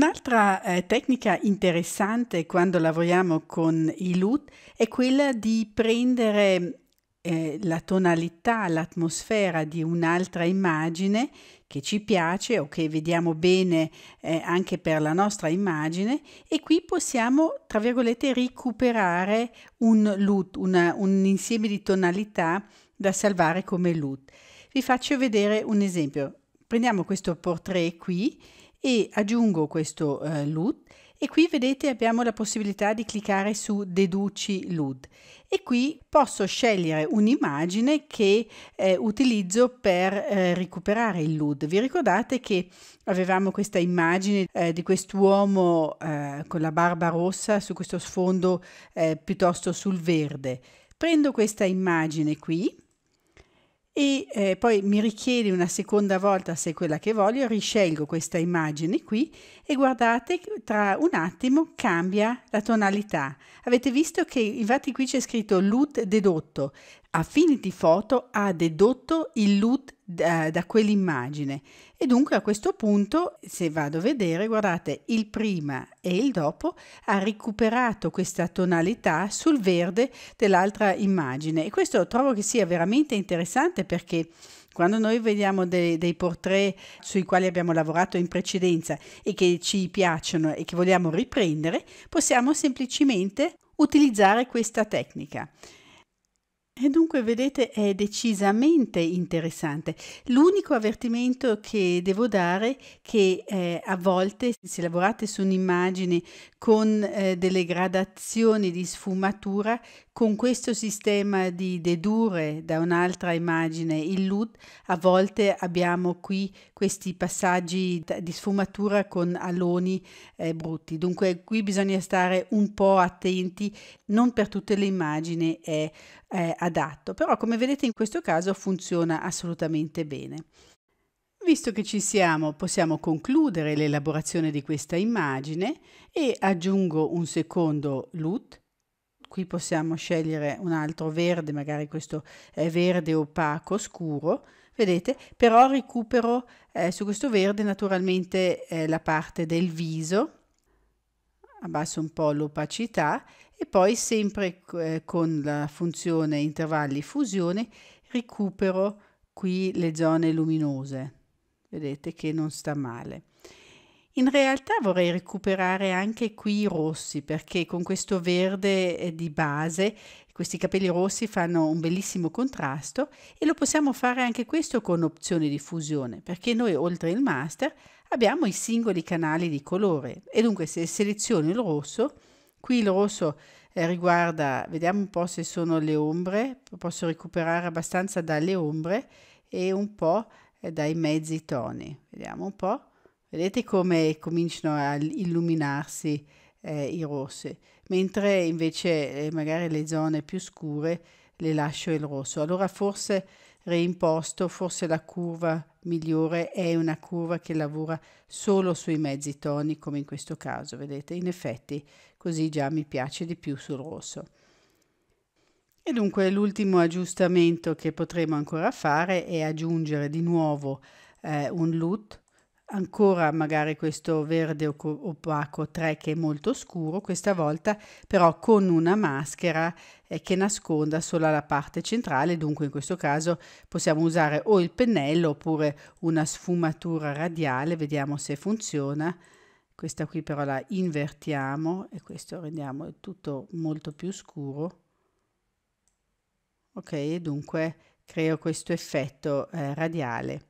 Un'altra eh, tecnica interessante quando lavoriamo con i loot è quella di prendere eh, la tonalità, l'atmosfera di un'altra immagine che ci piace o che vediamo bene eh, anche per la nostra immagine e qui possiamo, tra virgolette, recuperare un loot, una, un insieme di tonalità da salvare come loot. Vi faccio vedere un esempio. Prendiamo questo portrait qui e aggiungo questo eh, LUT e qui vedete abbiamo la possibilità di cliccare su deduci LUD e qui posso scegliere un'immagine che eh, utilizzo per eh, recuperare il LUD. Vi ricordate che avevamo questa immagine eh, di quest'uomo eh, con la barba rossa su questo sfondo eh, piuttosto sul verde. Prendo questa immagine qui e eh, poi mi richiede una seconda volta se è quella che voglio, riscelgo questa immagine qui e guardate tra un attimo cambia la tonalità. Avete visto che infatti qui c'è scritto LUT dedotto, Affinity Photo ha dedotto il LUT da, eh, da quell'immagine. E dunque a questo punto, se vado a vedere, guardate, il prima e il dopo ha recuperato questa tonalità sul verde dell'altra immagine. E questo trovo che sia veramente interessante perché quando noi vediamo dei, dei portrait sui quali abbiamo lavorato in precedenza e che ci piacciono e che vogliamo riprendere, possiamo semplicemente utilizzare questa tecnica. E dunque, vedete, è decisamente interessante. L'unico avvertimento che devo dare è che eh, a volte se lavorate su un'immagine con eh, delle gradazioni di sfumatura, con questo sistema di dedurre da un'altra immagine il loot, a volte abbiamo qui questi passaggi di sfumatura con aloni eh, brutti. Dunque qui bisogna stare un po' attenti, non per tutte le immagini è adeguato. Eh, adatto, però come vedete in questo caso funziona assolutamente bene. Visto che ci siamo, possiamo concludere l'elaborazione di questa immagine e aggiungo un secondo LUT. Qui possiamo scegliere un altro verde, magari questo verde opaco scuro, vedete? Però recupero eh, su questo verde naturalmente eh, la parte del viso abbasso un po' l'opacità e poi sempre eh, con la funzione intervalli fusione recupero qui le zone luminose. Vedete che non sta male. In realtà vorrei recuperare anche qui i rossi perché con questo verde eh, di base questi capelli rossi fanno un bellissimo contrasto e lo possiamo fare anche questo con opzioni di fusione perché noi oltre il master abbiamo i singoli canali di colore e dunque se seleziono il rosso qui il rosso eh, riguarda vediamo un po' se sono le ombre posso recuperare abbastanza dalle ombre e un po' eh, dai mezzi toni vediamo un po' Vedete come cominciano a illuminarsi eh, i rossi, mentre invece eh, magari le zone più scure le lascio il rosso. Allora forse reimposto, forse la curva migliore è una curva che lavora solo sui mezzi toni, come in questo caso, vedete? In effetti così già mi piace di più sul rosso. E dunque l'ultimo aggiustamento che potremo ancora fare è aggiungere di nuovo eh, un loot ancora magari questo verde opaco 3 che è molto scuro, questa volta però con una maschera eh, che nasconda solo la parte centrale, dunque in questo caso possiamo usare o il pennello oppure una sfumatura radiale, vediamo se funziona. Questa qui però la invertiamo e questo rendiamo tutto molto più scuro. Ok, dunque creo questo effetto eh, radiale.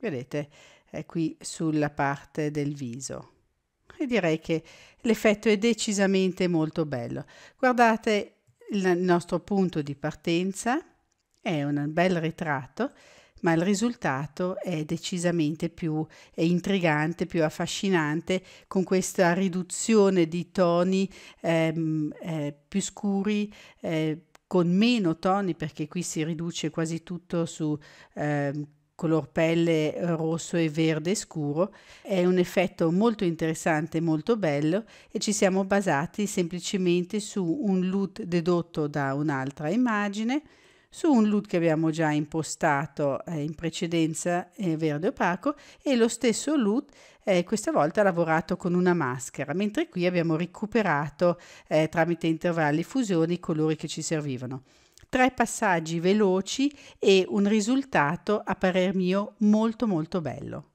Vedete, è qui sulla parte del viso. E direi che l'effetto è decisamente molto bello. Guardate il nostro punto di partenza, è un bel ritratto, ma il risultato è decisamente più è intrigante, più affascinante, con questa riduzione di toni ehm, eh, più scuri. Eh, con meno toni perché qui si riduce quasi tutto su eh, color pelle eh, rosso e verde scuro, è un effetto molto interessante, molto bello e ci siamo basati semplicemente su un loot dedotto da un'altra immagine, su un loot che abbiamo già impostato eh, in precedenza eh, verde opaco e lo stesso loot eh, questa volta lavorato con una maschera, mentre qui abbiamo recuperato eh, tramite intervalli fusione i colori che ci servivano tre passaggi veloci e un risultato a parer mio molto molto bello.